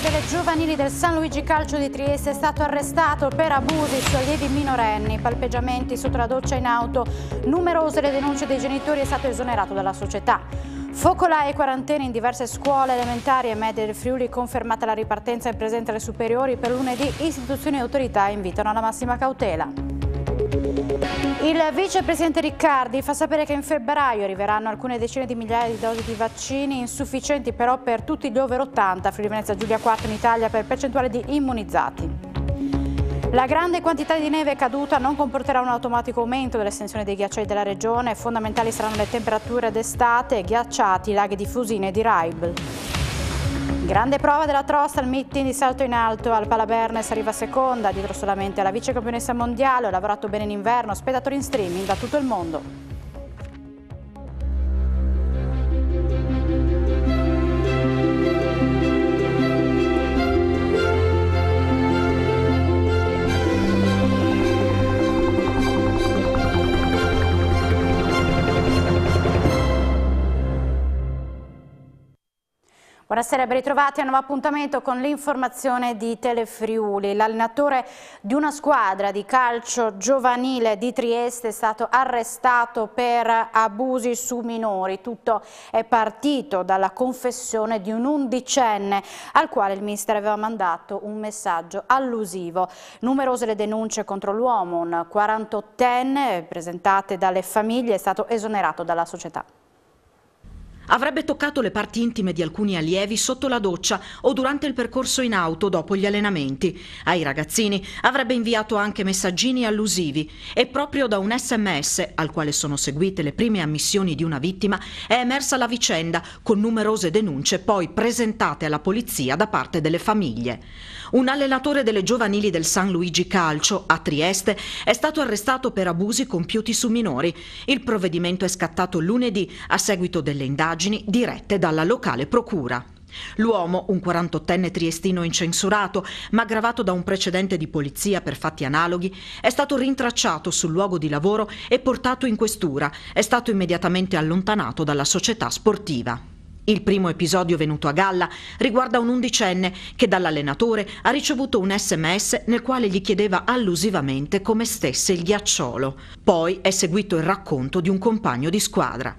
delle giovanili del San Luigi Calcio di Trieste è stato arrestato per abusi su allievi minorenni, palpeggiamenti sotto la doccia in auto, numerose le denunce dei genitori è stato esonerato dalla società. Focola e quarantena in diverse scuole elementari e medie del Friuli, confermata la ripartenza in presenza alle superiori per lunedì, istituzioni e autorità invitano alla massima cautela. Il vicepresidente Riccardi fa sapere che in febbraio arriveranno alcune decine di migliaia di dosi di vaccini, insufficienti però per tutti gli over 80, Friuli Venezia Giulia 4 in Italia per percentuale di immunizzati. La grande quantità di neve caduta non comporterà un automatico aumento dell'estensione dei ghiacciai della regione, fondamentali saranno le temperature d'estate, ghiacciati, laghi di Fusine e di Raibel. Grande prova della Trost al metti di salto in alto al Palabernes, arriva seconda, dietro solamente alla vice campionessa mondiale, ho lavorato bene in inverno, spettatori in streaming da tutto il mondo. Buonasera ben ritrovati a un nuovo appuntamento con l'informazione di Telefriuli. L'allenatore di una squadra di calcio giovanile di Trieste è stato arrestato per abusi su minori. Tutto è partito dalla confessione di un undicenne al quale il mister aveva mandato un messaggio allusivo. Numerose le denunce contro l'uomo, un 48enne presentate dalle famiglie, è stato esonerato dalla società. Avrebbe toccato le parti intime di alcuni allievi sotto la doccia o durante il percorso in auto dopo gli allenamenti. Ai ragazzini avrebbe inviato anche messaggini allusivi e proprio da un sms, al quale sono seguite le prime ammissioni di una vittima, è emersa la vicenda con numerose denunce poi presentate alla polizia da parte delle famiglie. Un allenatore delle giovanili del San Luigi Calcio a Trieste è stato arrestato per abusi compiuti su minori. Il provvedimento è scattato lunedì a seguito delle indagini indagini dirette dalla locale procura. L'uomo, un 48enne triestino incensurato, ma aggravato da un precedente di polizia per fatti analoghi, è stato rintracciato sul luogo di lavoro e portato in questura. È stato immediatamente allontanato dalla società sportiva. Il primo episodio venuto a galla riguarda un undicenne che dall'allenatore ha ricevuto un sms nel quale gli chiedeva allusivamente come stesse il ghiacciolo. Poi è seguito il racconto di un compagno di squadra.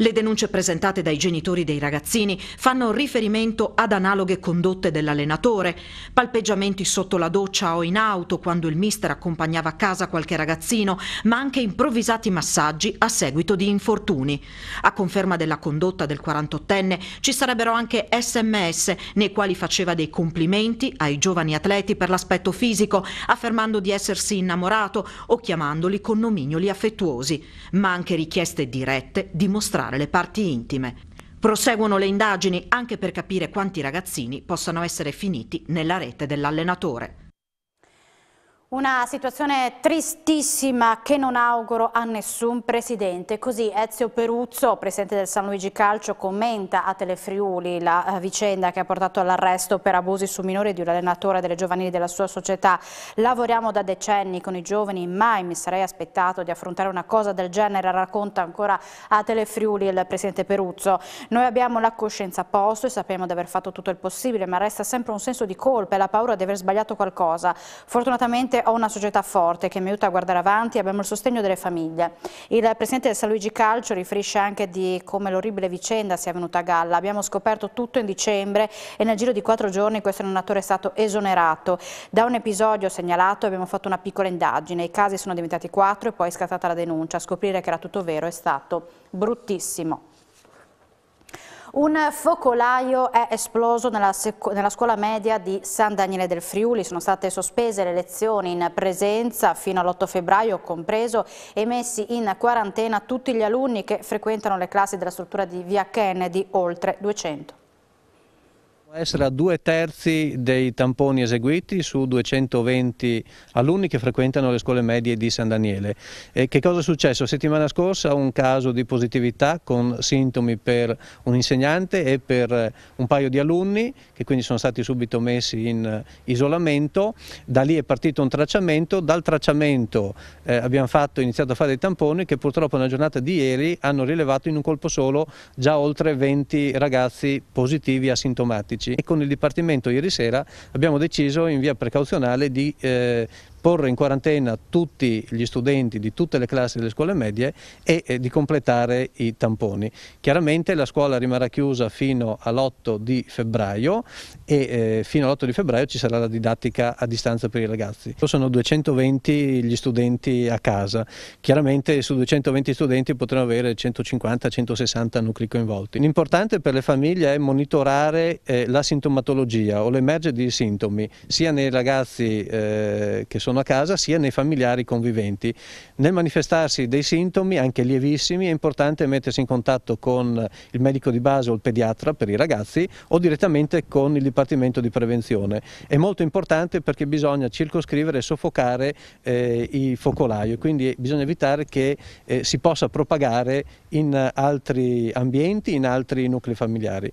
Le denunce presentate dai genitori dei ragazzini fanno riferimento ad analoghe condotte dell'allenatore, palpeggiamenti sotto la doccia o in auto quando il mister accompagnava a casa qualche ragazzino, ma anche improvvisati massaggi a seguito di infortuni. A conferma della condotta del 48enne ci sarebbero anche sms nei quali faceva dei complimenti ai giovani atleti per l'aspetto fisico, affermando di essersi innamorato o chiamandoli con nomignoli affettuosi, ma anche richieste dirette dimostrate recuperare le parti intime. Proseguono le indagini anche per capire quanti ragazzini possano essere finiti nella rete dell'allenatore. Una situazione tristissima che non auguro a nessun presidente. Così Ezio Peruzzo, presidente del San Luigi Calcio, commenta a Telefriuli la eh, vicenda che ha portato all'arresto per abusi su minori di un allenatore delle giovanili della sua società. Lavoriamo da decenni con i giovani, mai mi sarei aspettato di affrontare una cosa del genere, racconta ancora a Telefriuli il presidente Peruzzo. Noi abbiamo la coscienza a posto e sappiamo di aver fatto tutto il possibile, ma resta sempre un senso di colpa e la paura di aver sbagliato qualcosa. Fortunatamente sicuramente ho una società forte che mi aiuta a guardare avanti, abbiamo il sostegno delle famiglie. Il presidente del San Luigi Calcio riferisce anche di come l'orribile vicenda sia venuta a galla. Abbiamo scoperto tutto in dicembre e nel giro di quattro giorni questo allenatore è stato esonerato. Da un episodio segnalato abbiamo fatto una piccola indagine, i casi sono diventati quattro e poi è scattata la denuncia. scoprire che era tutto vero è stato bruttissimo. Un focolaio è esploso nella, nella, scuola media di San Daniele del Friuli. Sono state sospese le lezioni in presenza fino all'8 febbraio compreso e messi in quarantena tutti gli alunni che frequentano le classi della struttura di Via Kennedy oltre 200 essere a due terzi dei tamponi eseguiti su 220 alunni che frequentano le scuole medie di San Daniele. E che cosa è successo? Settimana scorsa un caso di positività con sintomi per un insegnante e per un paio di alunni che quindi sono stati subito messi in isolamento, da lì è partito un tracciamento, dal tracciamento eh, abbiamo fatto, iniziato a fare dei tamponi che purtroppo nella giornata di ieri hanno rilevato in un colpo solo già oltre 20 ragazzi positivi asintomatici scientifici e con il Dipartimento ieri sera abbiamo deciso in via precauzionale di eh, porre in quarantena tutti gli studenti di tutte le classi delle scuole medie e di completare i tamponi. Chiaramente la scuola rimarrà chiusa fino all'8 di febbraio e eh, fino all'8 di febbraio ci sarà la didattica a distanza per i ragazzi. Sono 220 gli studenti a casa, chiaramente su 220 studenti potremo avere 150-160 nuclei coinvolti. L'importante per le famiglie è monitorare eh, la sintomatologia o l'emergere di sintomi sia nei ragazzi eh, che sono a casa sia nei familiari conviventi. Nel manifestarsi dei sintomi, anche lievissimi, è importante mettersi in contatto con il medico di base o il pediatra per i ragazzi o direttamente con il Dipartimento di Prevenzione. È molto importante perché bisogna circoscrivere e soffocare eh, i focolaio, quindi bisogna evitare che eh, si possa propagare in altri ambienti, in altri nuclei familiari.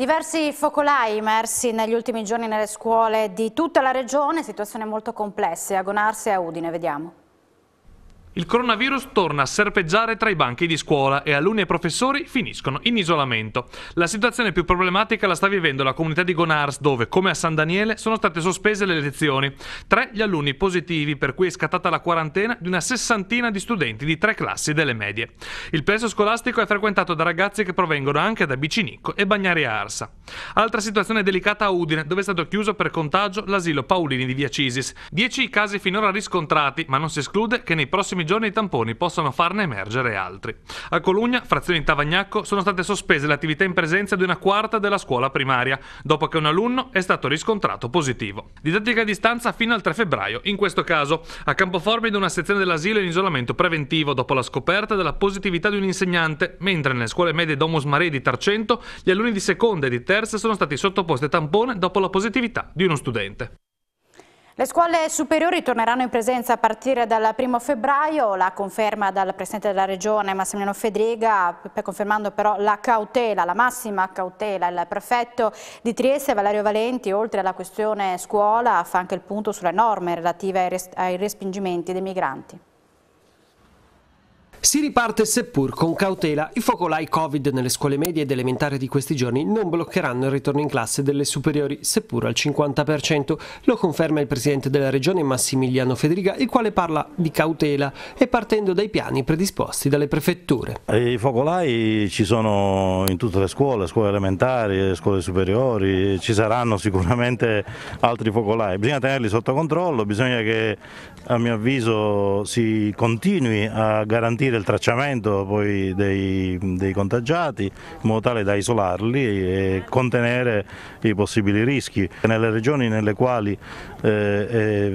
Diversi focolai immersi negli ultimi giorni nelle scuole di tutta la regione, situazione molto complessa. Agonarsi a Udine, vediamo. Il coronavirus torna a serpeggiare tra i banchi di scuola e alunni e professori finiscono in isolamento. La situazione più problematica la sta vivendo la comunità di Gonars dove, come a San Daniele, sono state sospese le lezioni. Tre gli alunni positivi per cui è scattata la quarantena di una sessantina di studenti di tre classi delle medie. Il plesso scolastico è frequentato da ragazzi che provengono anche da Bicinicco e Bagnari Arsa. Altra situazione delicata a Udine dove è stato chiuso per contagio l'asilo Paulini di Via Cisis. Dieci i casi finora riscontrati ma non si esclude che nei prossimi giorni i tamponi possono farne emergere altri. A Colugna, frazione di Tavagnacco, sono state sospese le attività in presenza di una quarta della scuola primaria, dopo che un alunno è stato riscontrato positivo. Didattica a distanza fino al 3 febbraio, in questo caso a Campoformide una sezione dell'asilo in isolamento preventivo dopo la scoperta della positività di un insegnante, mentre nelle scuole medie Domus Maree di Tarcento gli alunni di seconda e di terza sono stati sottoposti a tampone dopo la positività di uno studente. Le scuole superiori torneranno in presenza a partire dal 1 febbraio, la conferma dal Presidente della Regione Massimiliano Fedriga, confermando però la cautela, la massima cautela. Il prefetto di Trieste Valerio Valenti, oltre alla questione scuola, fa anche il punto sulle norme relative ai respingimenti dei migranti. Si riparte seppur con cautela, i focolai Covid nelle scuole medie ed elementari di questi giorni non bloccheranno il ritorno in classe delle superiori, seppur al 50%, lo conferma il presidente della regione Massimiliano Federica, il quale parla di cautela e partendo dai piani predisposti dalle prefetture. Eh, I focolai ci sono in tutte le scuole, scuole elementari, scuole superiori, ci saranno sicuramente altri focolai, bisogna tenerli sotto controllo, bisogna che a mio avviso si continui a garantire garantire il tracciamento poi dei, dei contagiati in modo tale da isolarli e contenere i possibili rischi. Nelle regioni nelle quali eh,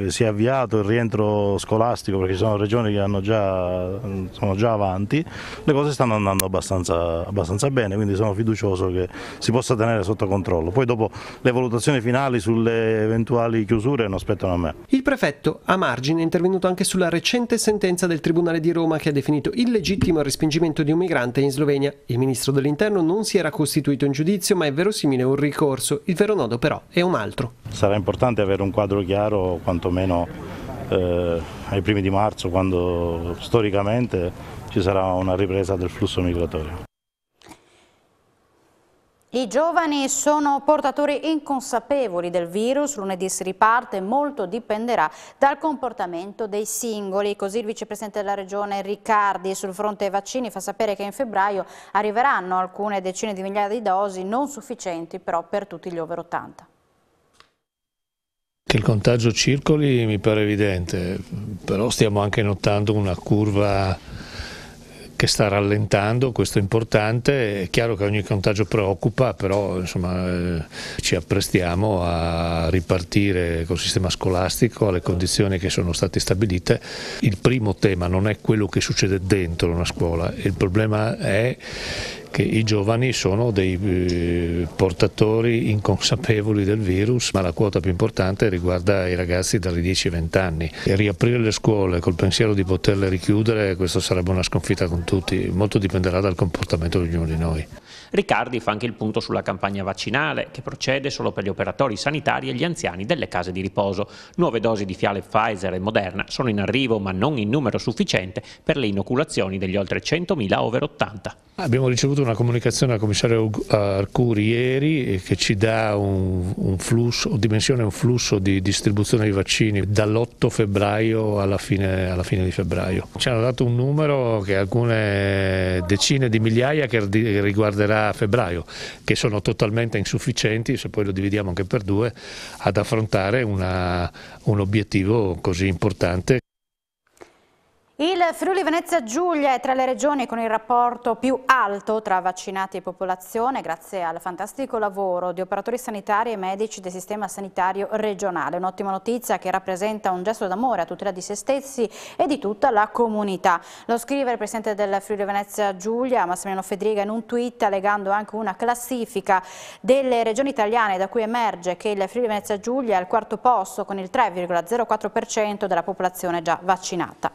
eh, si è avviato il rientro scolastico, perché ci sono regioni che già, sono già avanti, le cose stanno andando abbastanza, abbastanza bene, quindi sono fiducioso che si possa tenere sotto controllo. Poi dopo le valutazioni finali sulle eventuali chiusure non aspettano a me. Il prefetto a margine è intervenuto anche sulla recente sentenza del Tribunale di Roma che ha definito respingimento illegittimo il respingimento di un migrante in Slovenia. Il ministro dell'interno non si era costituito in giudizio, ma è verosimile un ricorso. Il vero nodo però è un altro. Sarà importante avere un quadro chiaro, quantomeno eh, ai primi di marzo, quando storicamente ci sarà una ripresa del flusso migratorio. I giovani sono portatori inconsapevoli del virus, lunedì si riparte, molto dipenderà dal comportamento dei singoli. Così il vicepresidente della regione Riccardi sul fronte vaccini fa sapere che in febbraio arriveranno alcune decine di migliaia di dosi, non sufficienti però per tutti gli over 80. Che il contagio circoli mi pare evidente, però stiamo anche notando una curva che sta rallentando, questo è importante, è chiaro che ogni contagio preoccupa, però insomma, eh, ci apprestiamo a ripartire col sistema scolastico alle condizioni che sono state stabilite. Il primo tema non è quello che succede dentro una scuola, il problema è che i giovani sono dei eh, portatori inconsapevoli del virus, ma la quota più importante riguarda i ragazzi dai 10 ai 20 anni. E riaprire le scuole col pensiero di poterle richiudere, questa sarebbe una sconfitta con tutti, molto dipenderà dal comportamento di ognuno di noi. Riccardi fa anche il punto sulla campagna vaccinale, che procede solo per gli operatori sanitari e gli anziani delle case di riposo. Nuove dosi di fiale Pfizer e Moderna sono in arrivo, ma non in numero sufficiente, per le inoculazioni degli oltre 100.000 over 80. Abbiamo ricevuto una comunicazione dal commissario Arcuri ieri eh, che ci dà un, un flusso, dimensione un flusso di distribuzione di vaccini dall'8 febbraio alla fine, alla fine di febbraio. Ci hanno dato un numero che alcune decine di migliaia che riguarderà arriverà a febbraio, che sono totalmente insufficienti, se poi lo dividiamo anche per due, ad affrontare una, un obiettivo così importante. Il Friuli Venezia Giulia è tra le regioni con il rapporto più alto tra vaccinati e popolazione grazie al fantastico lavoro di operatori sanitari e medici del sistema sanitario regionale. Un'ottima notizia che rappresenta un gesto d'amore a tutela di se stessi e di tutta la comunità. Lo scrive il presidente del Friuli Venezia Giulia, Massimiliano Fedriga, in un tweet allegando anche una classifica delle regioni italiane da cui emerge che il Friuli Venezia Giulia è al quarto posto con il 3,04% della popolazione già vaccinata.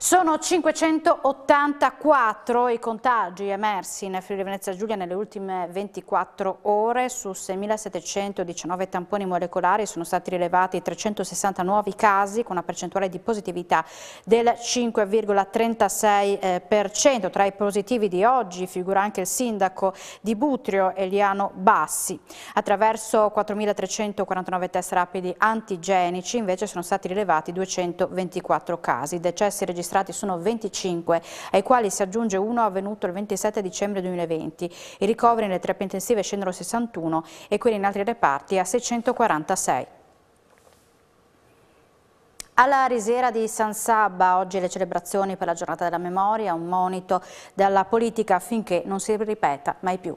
Sono 584 i contagi emersi in Friuli Venezia Giulia nelle ultime 24 ore, su 6.719 tamponi molecolari sono stati rilevati 360 nuovi casi con una percentuale di positività del 5,36%. Eh, Tra i positivi di oggi figura anche il sindaco di Butrio Eliano Bassi. Attraverso 4.349 test rapidi antigenici invece sono stati rilevati 224 casi, decessi registrati registrati sono 25, ai quali si aggiunge uno avvenuto il 27 dicembre 2020. I ricoveri nelle terapie intensive scendono a 61 e quelli in altri reparti a 646. Alla risiera di San Sabba, oggi le celebrazioni per la giornata della memoria, un monito dalla politica affinché non si ripeta mai più.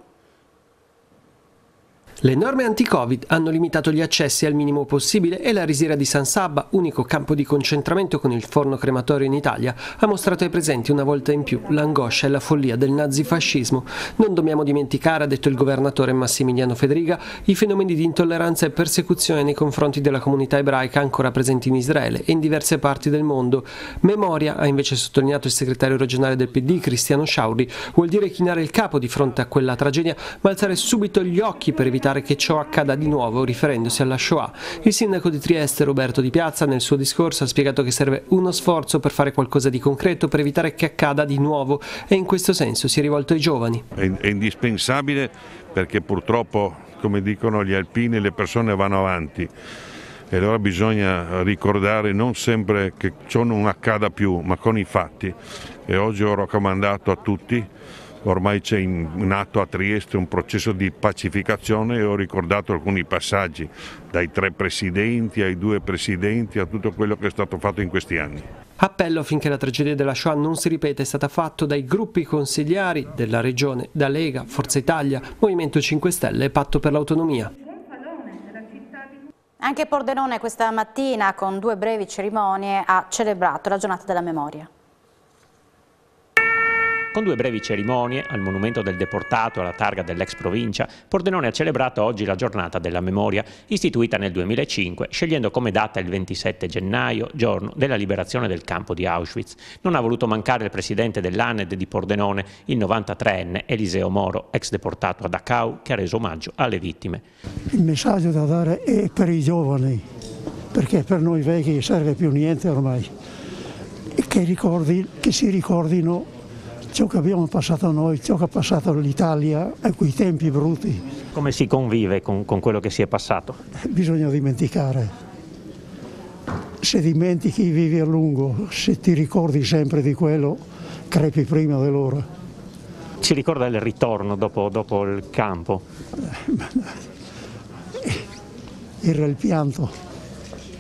Le norme anti-Covid hanno limitato gli accessi al minimo possibile e la risiera di San Sabba, unico campo di concentramento con il forno crematorio in Italia, ha mostrato ai presenti una volta in più l'angoscia e la follia del nazifascismo. Non dobbiamo dimenticare, ha detto il governatore Massimiliano Federica, i fenomeni di intolleranza e persecuzione nei confronti della comunità ebraica ancora presenti in Israele e in diverse parti del mondo. Memoria, ha invece sottolineato il segretario regionale del PD Cristiano Sciauri, vuol dire chinare il capo di fronte a quella tragedia, ma alzare subito gli occhi per evitare evitare che ciò accada di nuovo riferendosi alla Shoah. Il sindaco di Trieste Roberto Di Piazza nel suo discorso ha spiegato che serve uno sforzo per fare qualcosa di concreto per evitare che accada di nuovo e in questo senso si è rivolto ai giovani. È, è indispensabile perché purtroppo come dicono gli alpini le persone vanno avanti e allora bisogna ricordare non sempre che ciò non accada più ma con i fatti e oggi ho raccomandato a tutti ormai c'è in, atto a Trieste un processo di pacificazione e ho ricordato alcuni passaggi dai tre presidenti ai due presidenti a tutto quello che è stato fatto in questi anni. Appello affinché la tragedia della Shoah non si ripeta è stata fatto dai gruppi consigliari della Regione, da Lega, Forza Italia, Movimento 5 Stelle e Patto per l'Autonomia. Anche Pordenone questa mattina con due brevi cerimonie ha celebrato la giornata della memoria. Con due brevi cerimonie, al monumento del deportato e alla targa dell'ex provincia, Pordenone ha celebrato oggi la giornata della memoria, istituita nel 2005, scegliendo come data il 27 gennaio, giorno della liberazione del campo di Auschwitz. Non ha voluto mancare il presidente dell'ANED di Pordenone, il 93enne Eliseo Moro, ex deportato a Dachau, che ha reso omaggio alle vittime. Il messaggio da dare è per i giovani, perché per noi vecchi serve più niente ormai, che, ricordi, che si ricordino ciò che abbiamo passato noi, ciò che ha passato l'Italia a quei tempi brutti. Come si convive con, con quello che si è passato? Bisogna dimenticare. Se dimentichi vivi a lungo, se ti ricordi sempre di quello, crepi prima dell'ora. Ci ricorda il ritorno dopo, dopo il campo? Era eh, eh, il pianto,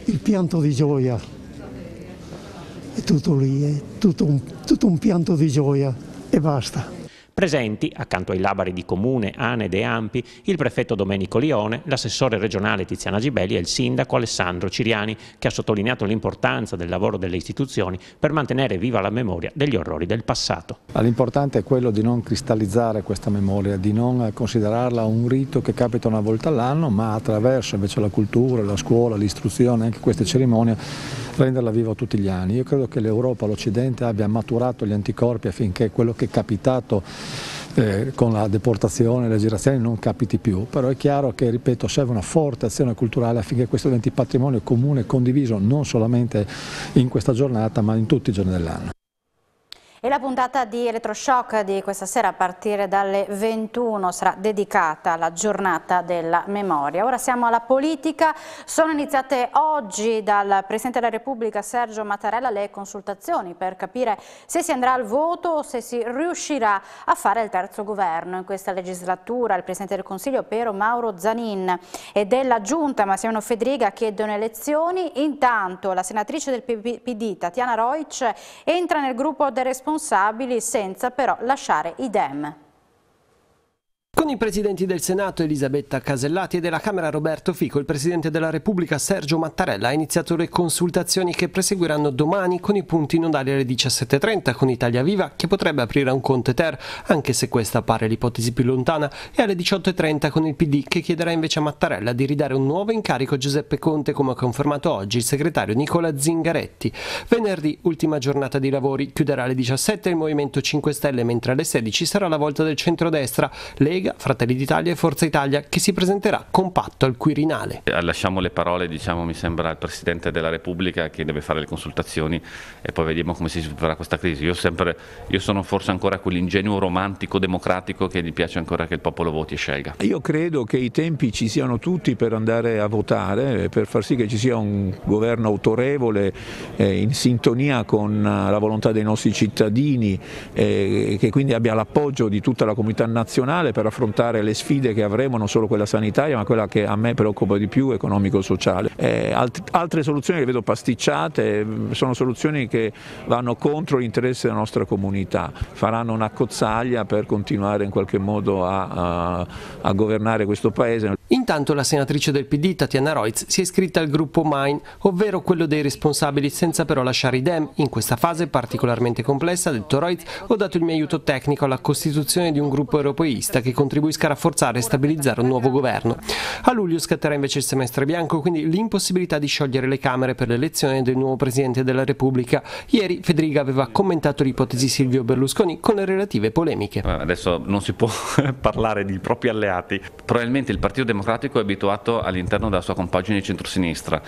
il pianto di gioia è tutto lì, è tutto un, tutto un pianto di gioia e basta. Presenti, accanto ai labari di Comune, Ane e Ampi, il prefetto Domenico Lione, l'assessore regionale Tiziana Gibelli e il sindaco Alessandro Ciriani, che ha sottolineato l'importanza del lavoro delle istituzioni per mantenere viva la memoria degli orrori del passato. L'importante è quello di non cristallizzare questa memoria, di non considerarla un rito che capita una volta all'anno, ma attraverso invece la cultura, la scuola, l'istruzione, anche queste cerimonie, renderla viva tutti gli anni. Io credo che l'Europa, l'Occidente abbia maturato gli anticorpi affinché quello che è capitato eh, con la deportazione e le girazioni non capiti più, però è chiaro che, ripeto, serve una forte azione culturale affinché questo diventi patrimonio comune e condiviso non solamente in questa giornata ma in tutti i giorni dell'anno. E la puntata di Elettroshock di questa sera a partire dalle 21 sarà dedicata alla giornata della memoria. Ora siamo alla politica, sono iniziate oggi dal Presidente della Repubblica Sergio Mattarella le consultazioni per capire se si andrà al voto o se si riuscirà a fare il terzo governo. In questa legislatura il Presidente del Consiglio Piero Mauro Zanin e della Giunta Massiano Fedriga chiedono elezioni, intanto la senatrice del PD Tatiana Roic entra nel gruppo del responsabile responsabili senza però lasciare i dam. Con i presidenti del Senato Elisabetta Casellati e della Camera Roberto Fico, il presidente della Repubblica Sergio Mattarella ha iniziato le consultazioni che proseguiranno domani con i punti nodali alle 17.30 con Italia Viva che potrebbe aprire un Conte Ter, anche se questa appare l'ipotesi più lontana, e alle 18.30 con il PD che chiederà invece a Mattarella di ridare un nuovo incarico a Giuseppe Conte come ha confermato oggi il segretario Nicola Zingaretti. Venerdì, ultima giornata di lavori, chiuderà alle 17 il Movimento 5 Stelle mentre alle 16 sarà la volta del centrodestra, Lega Lega, Fratelli d'Italia e Forza Italia che si presenterà compatto al Quirinale. Eh, lasciamo le parole, diciamo, mi sembra, al Presidente della Repubblica che deve fare le consultazioni e poi vediamo come si svilupperà questa crisi. Io, sempre, io sono forse ancora quell'ingenuo romantico democratico che gli piace ancora che il popolo voti e scelga. Io credo che i tempi ci siano tutti per andare a votare, eh, per far sì che ci sia un governo autorevole eh, in sintonia con eh, la volontà dei nostri cittadini, eh, che quindi abbia l'appoggio di tutta la comunità nazionale per affrontare le sfide che avremo, non solo quella sanitaria, ma quella che a me preoccupa di più, economico-sociale. Eh, alt altre soluzioni le vedo pasticciate, mm, sono soluzioni che vanno contro l'interesse della nostra comunità, faranno una cozzaglia per continuare in qualche modo a, a, a governare questo Paese. Intanto la senatrice del PD Tatiana Reutz, si è iscritta al gruppo MINE, ovvero quello dei responsabili senza però lasciare i DEM. In questa fase particolarmente complessa, ha detto Reutz, ho dato il mio aiuto tecnico alla costituzione di un gruppo europeista che contribuisca a rafforzare e stabilizzare un nuovo governo. A luglio scatterà invece il semestre bianco, quindi l'impossibilità di sciogliere le Camere per l'elezione del nuovo Presidente della Repubblica. Ieri Federica aveva commentato l'ipotesi Silvio Berlusconi con le relative polemiche. Adesso non si può parlare di propri alleati. Probabilmente il Partito Democratico Democratico è abituato all'interno della sua compagine di centrosinistra,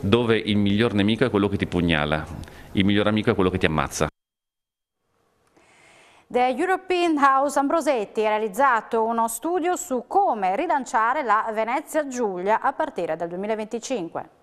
dove il miglior nemico è quello che ti pugnala, il miglior amico è quello che ti ammazza. The European House Ambrosetti ha realizzato uno studio su come rilanciare la Venezia Giulia a partire dal 2025.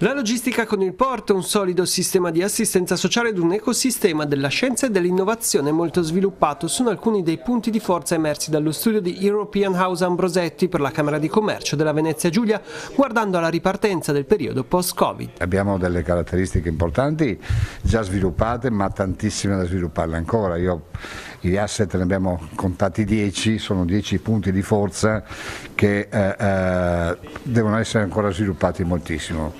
La logistica con il porto è un solido sistema di assistenza sociale ed un ecosistema della scienza e dell'innovazione molto sviluppato sono alcuni dei punti di forza emersi dallo studio di European House Ambrosetti per la Camera di Commercio della Venezia Giulia guardando alla ripartenza del periodo post-Covid. Abbiamo delle caratteristiche importanti già sviluppate ma tantissime da svilupparle ancora. Io gli asset ne abbiamo contati 10, sono 10 punti di forza che eh, eh, devono essere ancora sviluppati moltissimo.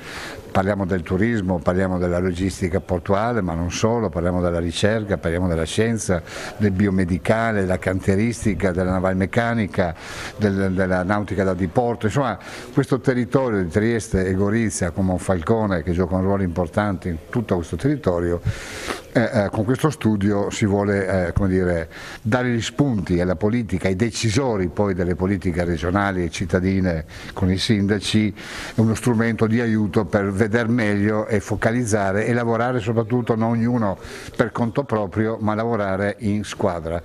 Parliamo del turismo, parliamo della logistica portuale, ma non solo, parliamo della ricerca, parliamo della scienza, del biomedicale, della canteristica, della navalmeccanica, del, della nautica da diporto. Insomma, questo territorio di Trieste e Gorizia, come un falcone che gioca un ruolo importante in tutto questo territorio, eh, eh, con questo studio si vuole eh, dire, dare gli spunti alla politica, ai decisori poi delle politiche regionali e cittadine con i sindaci, uno strumento di aiuto per vedere meglio e focalizzare e lavorare soprattutto non ognuno per conto proprio ma lavorare in squadra.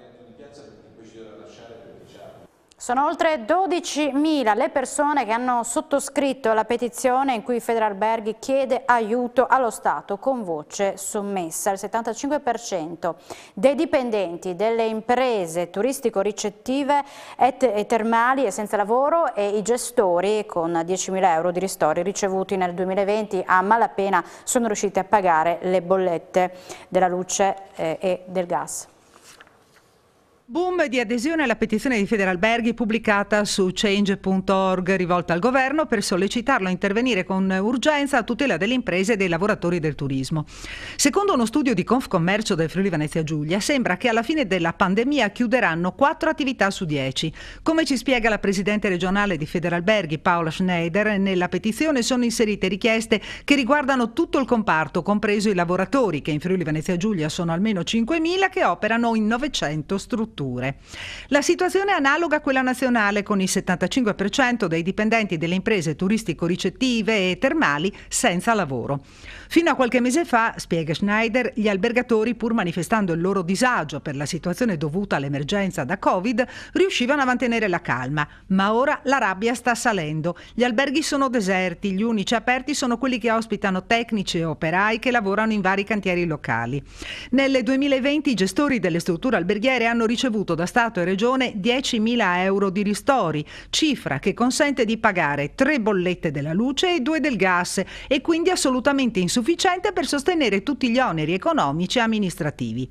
Sono oltre 12.000 le persone che hanno sottoscritto la petizione in cui Federalberghi chiede aiuto allo Stato con voce sommessa. Il 75% dei dipendenti delle imprese turistico-ricettive e termali e senza lavoro e i gestori con 10.000 euro di ristori ricevuti nel 2020 a malapena sono riusciti a pagare le bollette della luce eh, e del gas. Boom di adesione alla petizione di Federalberghi pubblicata su change.org rivolta al governo per sollecitarlo a intervenire con urgenza a tutela delle imprese e dei lavoratori del turismo. Secondo uno studio di Confcommercio del Friuli Venezia Giulia, sembra che alla fine della pandemia chiuderanno 4 attività su 10. Come ci spiega la presidente regionale di Federalberghi Paola Schneider, nella petizione sono inserite richieste che riguardano tutto il comparto, compreso i lavoratori che in Friuli Venezia Giulia sono almeno 5.000 che operano in 900 strutture fatture. La situazione è analoga a quella nazionale con il 75% dei dipendenti delle imprese turistico-ricettive e termali senza lavoro. Fino a qualche mese fa, spiega Schneider, gli albergatori pur manifestando il loro disagio per la situazione dovuta all'emergenza da Covid riuscivano a mantenere la calma, ma ora la rabbia sta salendo. Gli alberghi sono deserti, gli unici aperti sono quelli che ospitano tecnici e operai che lavorano in vari cantieri locali. Nelle 2020 i gestori delle strutture alberghiere hanno ricevuto ricevuto da Stato e Regione 10.000 euro di ristori, cifra che consente di pagare tre bollette della luce e due del gas e quindi assolutamente insufficiente per sostenere tutti gli oneri economici e amministrativi.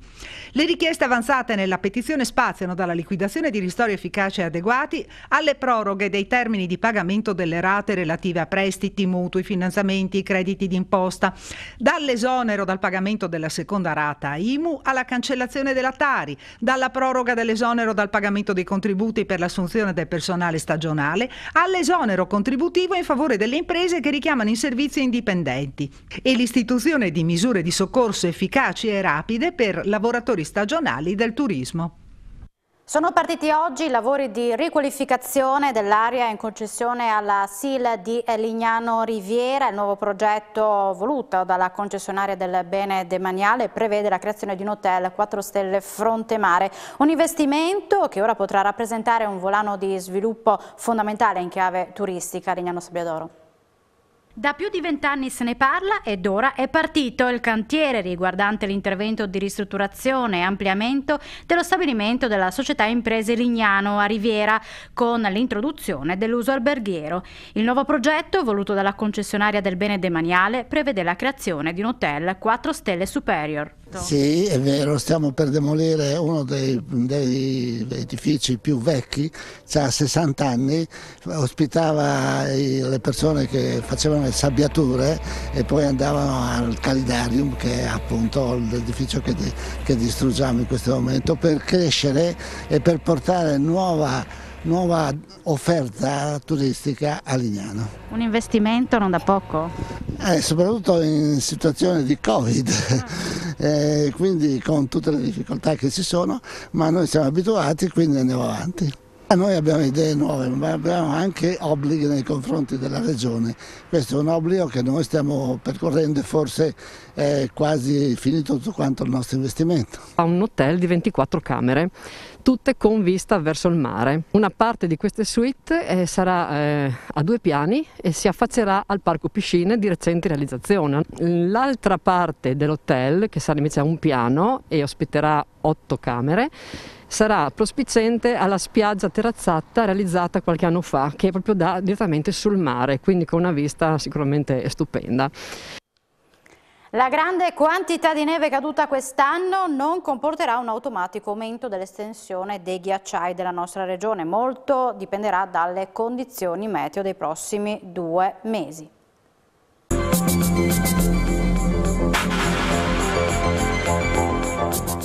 Le richieste avanzate nella petizione spaziano dalla liquidazione di ristori efficaci e adeguati alle proroghe dei termini di pagamento delle rate relative a prestiti, mutui, finanziamenti, crediti d'imposta, dall'esonero dal pagamento della seconda rata IMU alla cancellazione della Tari, dalla proroga proroga dell'esonero dal pagamento dei contributi per l'assunzione del personale stagionale all'esonero contributivo in favore delle imprese che richiamano in servizio indipendenti e l'istituzione di misure di soccorso efficaci e rapide per lavoratori stagionali del turismo. Sono partiti oggi i lavori di riqualificazione dell'area in concessione alla SIL di Lignano Riviera. Il nuovo progetto voluto dalla concessionaria del bene demaniale prevede la creazione di un hotel 4 stelle fronte mare. Un investimento che ora potrà rappresentare un volano di sviluppo fondamentale in chiave turistica a Lignano Sabbiadoro. Da più di vent'anni se ne parla ed ora è partito il cantiere riguardante l'intervento di ristrutturazione e ampliamento dello stabilimento della società Imprese Lignano a Riviera con l'introduzione dell'uso alberghiero. Il nuovo progetto, voluto dalla concessionaria del bene demaniale, prevede la creazione di un hotel 4 stelle superior fatto. Certo. Sì, è vero, stiamo per demolire uno dei, dei edifici più vecchi, ha 60 anni, ospitava i, le persone che facevano le sabbiature e poi andavano al Calidarium, che è appunto l'edificio che, che distruggiamo in questo momento, per crescere e per portare nuova nuova offerta turistica a Lignano. Un investimento non da poco? Eh, soprattutto in situazione di Covid, ah. eh, quindi con tutte le difficoltà che ci sono, ma noi siamo abituati quindi andiamo avanti. Ah, noi abbiamo idee nuove, ma abbiamo anche obblighi nei confronti della Regione. Questo è un obbligo che noi stiamo percorrendo e forse è quasi finito tutto quanto il nostro investimento. Ha un hotel di 24 camere, tutte con vista verso il mare. Una parte di queste suite eh, sarà eh, a due piani e si affaccerà al parco piscine di recente realizzazione. L'altra parte dell'hotel, che sarà invece a un piano e ospiterà otto camere, sarà prospiciente alla spiaggia terrazzata realizzata qualche anno fa, che proprio da, direttamente sul mare, quindi con una vista sicuramente stupenda. La grande quantità di neve caduta quest'anno non comporterà un automatico aumento dell'estensione dei ghiacciai della nostra regione, molto dipenderà dalle condizioni meteo dei prossimi due mesi.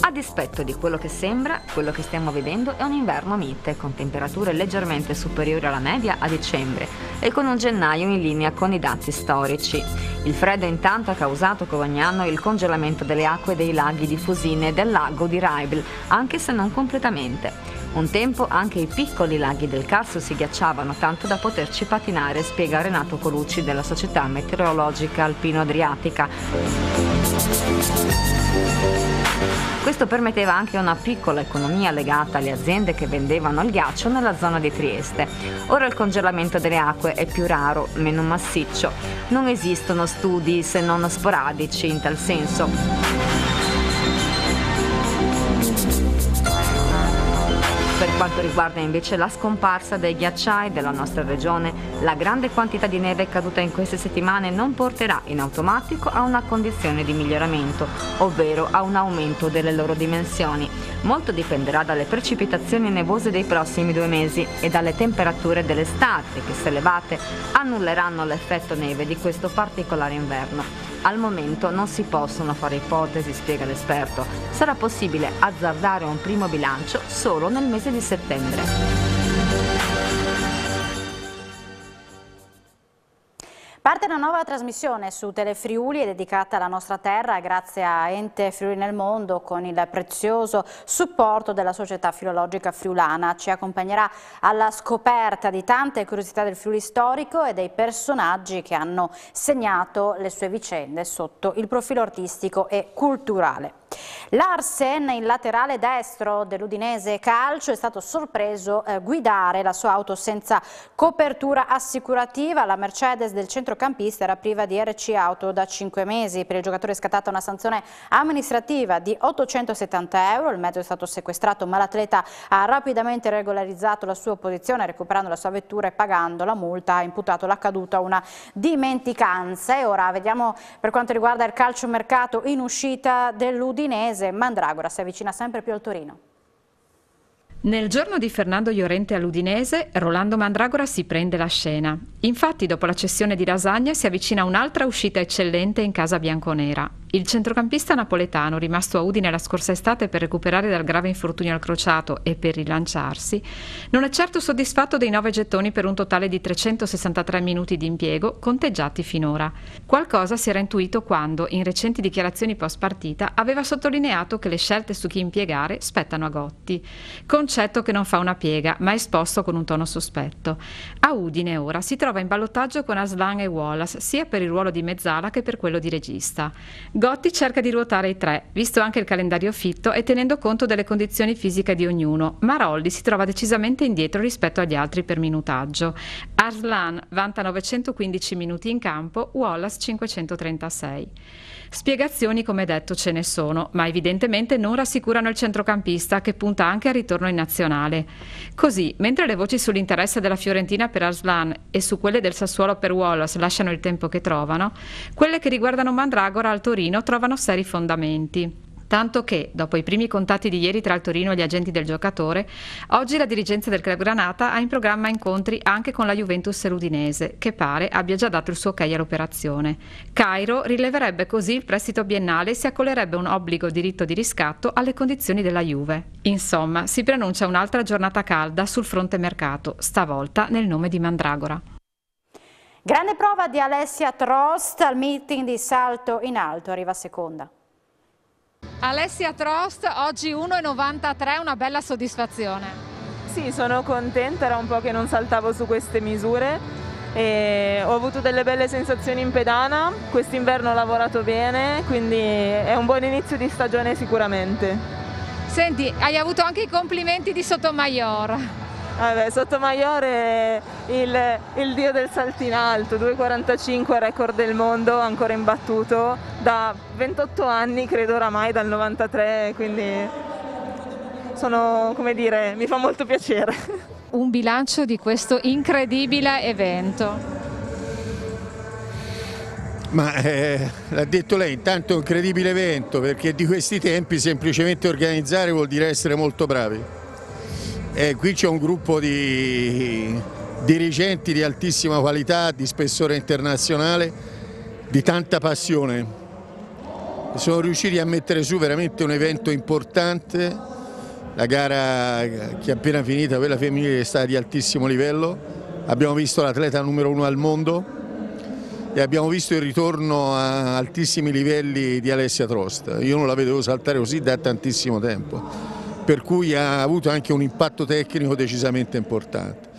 A dispetto di quello che sembra, quello che stiamo vivendo è un inverno mite, con temperature leggermente superiori alla media a dicembre e con un gennaio in linea con i dati storici. Il freddo intanto ha causato come ogni anno il congelamento delle acque dei laghi di Fusine e del lago di Raibel, anche se non completamente. Un tempo anche i piccoli laghi del Carso si ghiacciavano tanto da poterci patinare, spiega Renato Colucci della Società Meteorologica Alpino-Adriatica. Questo permetteva anche una piccola economia legata alle aziende che vendevano il ghiaccio nella zona di Trieste. Ora il congelamento delle acque è più raro, meno massiccio. Non esistono studi se non sporadici in tal senso. quanto riguarda invece la scomparsa dei ghiacciai della nostra regione, la grande quantità di neve caduta in queste settimane non porterà in automatico a una condizione di miglioramento, ovvero a un aumento delle loro dimensioni. Molto dipenderà dalle precipitazioni nevose dei prossimi due mesi e dalle temperature dell'estate che, se elevate, annulleranno l'effetto neve di questo particolare inverno. Al momento non si possono fare ipotesi, spiega l'esperto. Sarà possibile azzardare un primo bilancio solo nel mese di settembre settembre. Parte una nuova trasmissione su Telefriuli dedicata alla nostra terra grazie a Ente Friuli nel Mondo con il prezioso supporto della società filologica friulana. Ci accompagnerà alla scoperta di tante curiosità del Friuli storico e dei personaggi che hanno segnato le sue vicende sotto il profilo artistico e culturale. Larsen, il laterale destro dell'Udinese Calcio, è stato sorpreso eh, guidare la sua auto senza copertura assicurativa. La Mercedes del centrocampista era priva di RC auto da 5 mesi. Per il giocatore è scattata una sanzione amministrativa di 870 euro. Il mezzo è stato sequestrato, ma l'atleta ha rapidamente regolarizzato la sua posizione, recuperando la sua vettura e pagando la multa. Ha imputato l'accaduto a una dimenticanza. E ora vediamo per quanto riguarda il calciomercato in uscita dell'Udinese udinese, Mandragora si avvicina sempre più al Torino. Nel giorno di Fernando Llorente all'Udinese, Rolando Mandragora si prende la scena. Infatti, dopo la cessione di Lasagna, si avvicina un'altra uscita eccellente in casa bianconera. Il centrocampista napoletano, rimasto a Udine la scorsa estate per recuperare dal grave infortunio al crociato e per rilanciarsi, non è certo soddisfatto dei 9 gettoni per un totale di 363 minuti di impiego conteggiati finora. Qualcosa si era intuito quando, in recenti dichiarazioni post partita, aveva sottolineato che le scelte su chi impiegare spettano a Gotti, concetto che non fa una piega, ma esposto con un tono sospetto. A Udine ora si trova in ballottaggio con Aslan e Wallace sia per il ruolo di mezzala che per quello di regista. Gotti cerca di ruotare i tre, visto anche il calendario fitto e tenendo conto delle condizioni fisiche di ognuno, ma Rolli si trova decisamente indietro rispetto agli altri per minutaggio. Arslan vanta 915 minuti in campo, Wallace 536. Spiegazioni, come detto, ce ne sono, ma evidentemente non rassicurano il centrocampista che punta anche al ritorno in nazionale. Così, mentre le voci sull'interesse della Fiorentina per Arslan e su quelle del Sassuolo per Wallace lasciano il tempo che trovano, quelle che riguardano Mandragora al Torino trovano seri fondamenti. Tanto che, dopo i primi contatti di ieri tra il Torino e gli agenti del giocatore, oggi la dirigenza del club Granata ha in programma incontri anche con la Juventus e l'Udinese, che pare abbia già dato il suo ok all'operazione. Cairo rileverebbe così il prestito biennale e si accolerebbe un obbligo diritto di riscatto alle condizioni della Juve. Insomma, si preannuncia un'altra giornata calda sul fronte mercato, stavolta nel nome di Mandragora. Grande prova di Alessia Trost al meeting di salto in alto, arriva seconda. Alessia Trost, oggi 1,93, una bella soddisfazione. Sì, sono contenta, era un po' che non saltavo su queste misure. ho avuto delle belle sensazioni in pedana, quest'inverno ho lavorato bene, quindi è un buon inizio di stagione sicuramente. Senti, hai avuto anche i complimenti di Sotomayor. Vabbè, sotto Maiore il, il, dio del salto in alto, 2,45 record del mondo, ancora imbattuto da 28 anni, credo oramai dal 93, quindi sono, come dire, mi fa molto piacere. Un bilancio di questo incredibile evento. Ma eh, l'ha detto lei, intanto è un incredibile evento perché di questi tempi semplicemente organizzare vuol dire essere molto bravi. E eh, qui c'è un gruppo di dirigenti di altissima qualità, di spessore internazionale, di tanta passione. Sono riusciti a mettere su veramente un evento importante, la gara che è appena finita, quella femminile, è stata di altissimo livello. Abbiamo visto l'atleta numero uno al mondo e abbiamo visto il ritorno a altissimi livelli di Alessia Trost. Io non la vedevo saltare così da tantissimo tempo per cui ha avuto anche un impatto tecnico decisamente importante.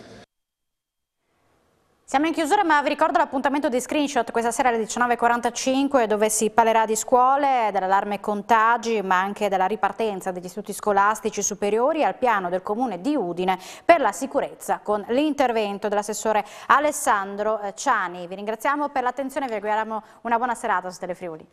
Siamo in chiusura ma vi ricordo l'appuntamento di Screenshot questa sera alle 19.45 dove si parlerà di scuole, dell'allarme contagi ma anche della ripartenza degli istituti scolastici superiori al piano del comune di Udine per la sicurezza con l'intervento dell'assessore Alessandro eh, Ciani. Vi ringraziamo per l'attenzione e vi auguriamo una buona serata su Telefriuli.